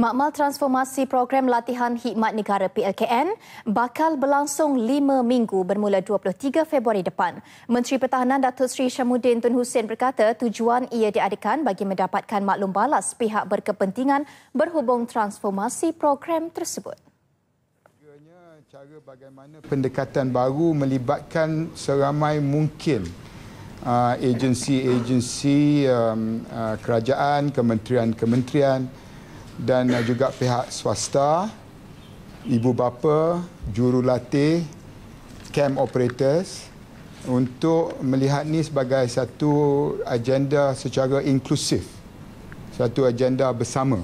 Makmal transformasi program latihan hikmat negara PLKN bakal berlangsung lima minggu bermula 23 Februari depan. Menteri Pertahanan Datuk Seri Syamuddin Tun Hussein berkata tujuan ia diadakan bagi mendapatkan maklum balas pihak berkepentingan berhubung transformasi program tersebut cara bagaimana pendekatan baru melibatkan seramai mungkin uh, agensi-agensi um, uh, kerajaan, kementerian-kementerian dan eh, juga pihak swasta, ibu bapa, jurulatih, camp operators untuk melihat ini sebagai satu agenda secara inklusif, satu agenda bersama.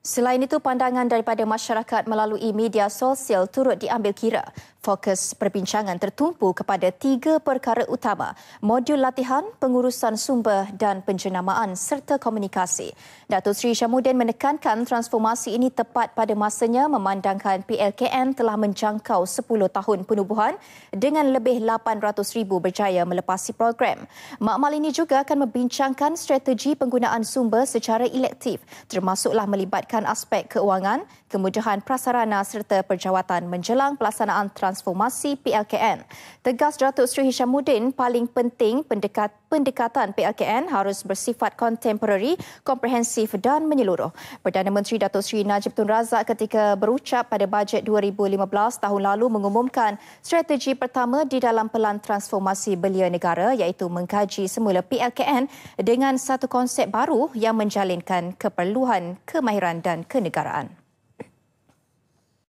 Selain itu, pandangan daripada masyarakat melalui media sosial turut diambil kira. Fokus perbincangan tertumpu kepada tiga perkara utama, modul latihan, pengurusan sumber dan penjenamaan serta komunikasi. Datuk Seri Syamuddin menekankan transformasi ini tepat pada masanya memandangkan PLKN telah menjangkau 10 tahun penubuhan dengan lebih 800,000 berjaya melepasi program. Makmal ini juga akan membincangkan strategi penggunaan sumber secara elektif termasuklah melibatkan aspek keuangan, kemudahan prasarana serta perjawatan menjelang pelaksanaan transformasi transformasi PLKN. Tegas Datuk Seri Hishamuddin, paling penting pendekat, pendekatan PLKN harus bersifat kontemporari, komprehensif dan menyeluruh. Perdana Menteri Datuk Seri Najib Tun Razak ketika berucap pada bajet 2015 tahun lalu mengumumkan strategi pertama di dalam pelan transformasi belia negara iaitu mengkaji semula PLKN dengan satu konsep baru yang menjalinkan keperluan, kemahiran dan kenegaraan.